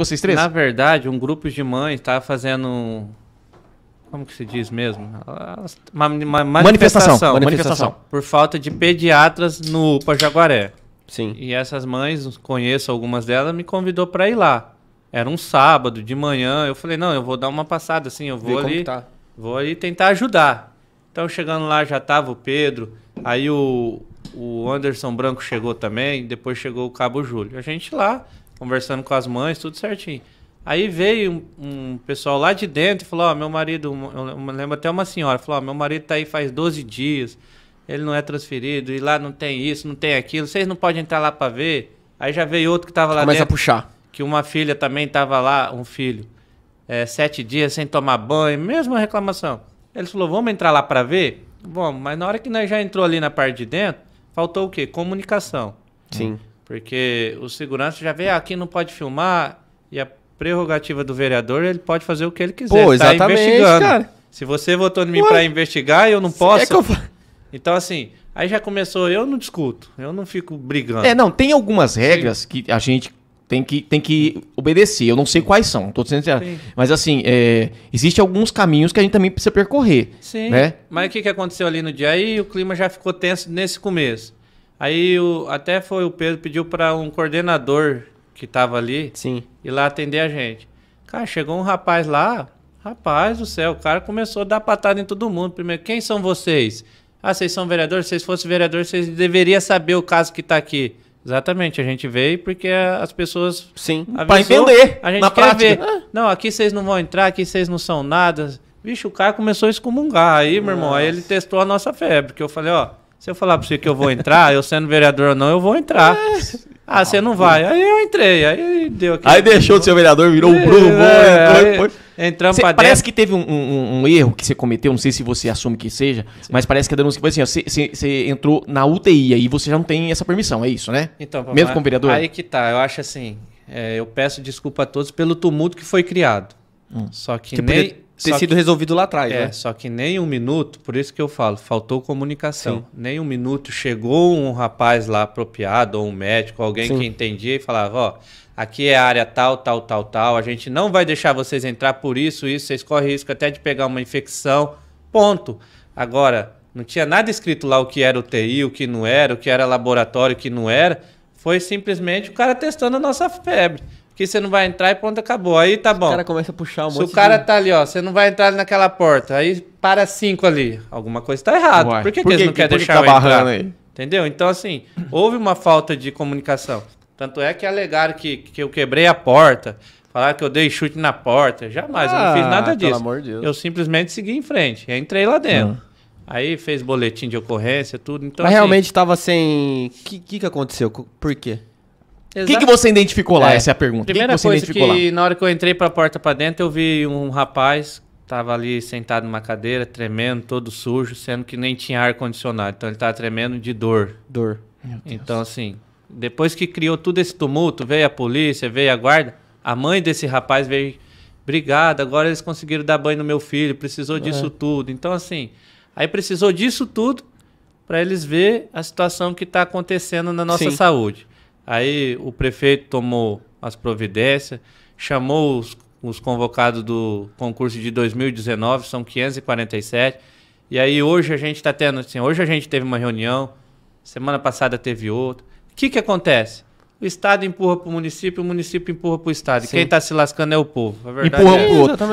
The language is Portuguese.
Vocês três? Na verdade, um grupo de mães estava tá fazendo. Como que se diz mesmo? Uma, uma manifestação, manifestação, manifestação. Por falta de pediatras no UPA Jaguaré. Sim. E essas mães, conheço algumas delas, me convidou para ir lá. Era um sábado de manhã, eu falei, não, eu vou dar uma passada assim, eu vou Vê ali, tá. vou ali tentar ajudar. Então chegando lá já tava o Pedro, aí o, o Anderson Branco chegou também, depois chegou o Cabo Júlio. A gente lá conversando com as mães, tudo certinho. Aí veio um, um pessoal lá de dentro e falou: Ó, oh, meu marido, eu lembro até uma senhora, falou: Ó, oh, meu marido tá aí faz 12 dias, ele não é transferido, e lá não tem isso, não tem aquilo, vocês não podem entrar lá para ver. Aí já veio outro que tava lá Começa dentro. Começa a puxar. Que uma filha também tava lá, um filho, é, sete dias sem tomar banho, mesma reclamação. Ele falou: Vamos entrar lá para ver? Vamos, mas na hora que nós já entrou ali na parte de dentro, faltou o quê? Comunicação. Sim. Porque o segurança já vê, ah, aqui não pode filmar, e a prerrogativa do vereador, ele pode fazer o que ele quiser. Pô, tá exatamente, tá investigando. cara. Se você votou em mim para investigar, eu não posso. Eu... Então, assim, aí já começou, eu não discuto, eu não fico brigando. É, não, tem algumas regras Sim. que a gente tem que, tem que obedecer. Eu não sei quais são, tô sendo assim, ah, Mas assim, é, existe alguns caminhos que a gente também precisa percorrer. Sim. Né? Mas o que, que aconteceu ali no dia? Aí o clima já ficou tenso nesse começo. Aí o, até foi o Pedro pediu para um coordenador que estava ali Sim. ir lá atender a gente. Cara, chegou um rapaz lá, rapaz do céu, o cara começou a dar patada em todo mundo. Primeiro, quem são vocês? Ah, vocês são vereadores? Se vocês fossem vereadores, vocês deveriam saber o caso que está aqui. Exatamente, a gente veio porque as pessoas. Sim, para entender. A gente na quer prática. ver. Ah. Não, aqui vocês não vão entrar, aqui vocês não são nada. Vixe, o cara começou a excomungar. Aí, meu nossa. irmão, aí ele testou a nossa febre, que eu falei, ó. Se eu falar para você que eu vou entrar, eu sendo vereador ou não, eu vou entrar. É. Ah, você não vai. Aí eu entrei, aí deu aqui. Aí deixou de ser vereador, virou um é, Bruno. É, entrou, aí, entramos Parece dentro. que teve um, um, um, erro que você cometeu, não sei se você assume que seja, Sim. mas parece que a denúncia foi assim: você, você, entrou na UTI aí você já não tem essa permissão, é isso, né? Então, Mesmo como vereador? Aí que tá, eu acho assim. É, eu peço desculpa a todos pelo tumulto que foi criado. Hum. Só que nem, podia ter só sido que, resolvido lá atrás. É, né? só que nem um minuto, por isso que eu falo, faltou comunicação. Sim. Nem um minuto chegou um rapaz lá apropriado, ou um médico, alguém Sim. que entendia e falava: ó, aqui é a área tal, tal, tal, tal, a gente não vai deixar vocês entrar por isso, isso, vocês correm risco até de pegar uma infecção. Ponto. Agora, não tinha nada escrito lá o que era UTI, o que não era, o que era laboratório, o que não era. Foi simplesmente o cara testando a nossa febre que você não vai entrar e pronto, acabou. Aí tá bom. O cara começa a puxar um Se monte o cara de... tá ali, ó, você não vai entrar naquela porta, aí para cinco ali. Alguma coisa tá errada. Por que, Por que, que eles não querem deixar que tá eu entrar? Aí? Entendeu? Então, assim, houve uma falta de comunicação. Tanto é que alegaram que, que eu quebrei a porta, falaram que eu dei chute na porta. Jamais, ah, eu não fiz ah, nada disso. Pelo amor de Deus. Eu simplesmente segui em frente. entrei lá dentro. Hum. Aí fez boletim de ocorrência, tudo. Então, Mas assim, realmente estava sem. O que, que, que aconteceu? Por quê? O que, que você identificou lá? É. Essa é a pergunta. Primeira que que coisa que lá? na hora que eu entrei para a porta para dentro, eu vi um rapaz tava ali sentado numa cadeira, tremendo, todo sujo, sendo que nem tinha ar condicionado. Então ele tava tremendo de dor. Dor. Então assim, depois que criou todo esse tumulto, veio a polícia, veio a guarda, a mãe desse rapaz veio, obrigado, agora eles conseguiram dar banho no meu filho, precisou é. disso tudo. Então assim, aí precisou disso tudo para eles ver a situação que está acontecendo na nossa Sim. saúde. Aí o prefeito tomou as providências, chamou os, os convocados do concurso de 2019, são 547. E aí hoje a gente está tendo, assim, hoje a gente teve uma reunião, semana passada teve outra. O que, que acontece? O Estado empurra para o município, o município empurra para o Estado. Sim. Quem está se lascando é o povo. A verdade empurra é. para o outro.